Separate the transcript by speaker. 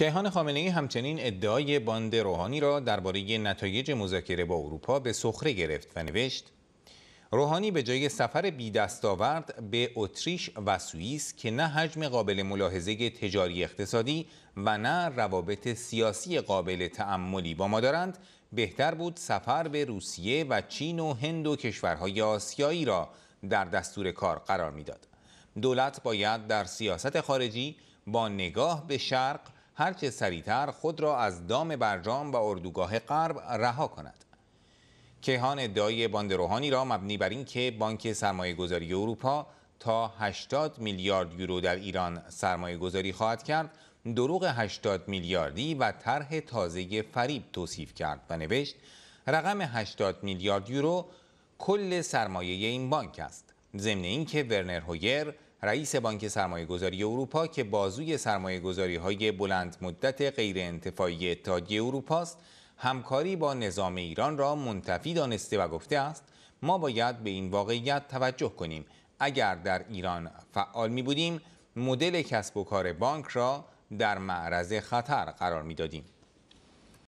Speaker 1: کیهان خامنه‌ای همچنین ادعای باند روحانی را درباره نتایج مذاکره با اروپا به سخره گرفت و نوشت روحانی به جای سفر بی دستاورد به اتریش و سوئیس که نه حجم قابل ملاحظه تجاری اقتصادی و نه روابط سیاسی قابل تعملی با ما دارند بهتر بود سفر به روسیه و چین و هند و کشورهای آسیایی را در دستور کار قرار میداد دولت باید در سیاست خارجی با نگاه به شرق هر چه سریعتر خود را از دام برجام و اردوگاه غرب رها کند کیهان ادعای باند روحانی را مبنی بر اینکه بانک سرمایه گذاری اروپا تا 80 میلیارد یورو در ایران سرمایه گذاری خواهد کرد دروغ 80 میلیاردی و طرح تازه فریب توصیف کرد و نوشت رقم 80 میلیارد یورو کل سرمایه این بانک است ضمن اینکه ورنر هویر رئیس بانک سرمایه گذاری اروپا که بازوی سرمایه گذاری های بلند مدت غیر انتفاعی اتحادیه اروپا است همکاری با نظام ایران را منتفی دانسته و گفته است ما باید به این واقعیت توجه کنیم اگر در ایران فعال می بودیم مدل کسب و کار بانک را در معرض خطر قرار می دادیم.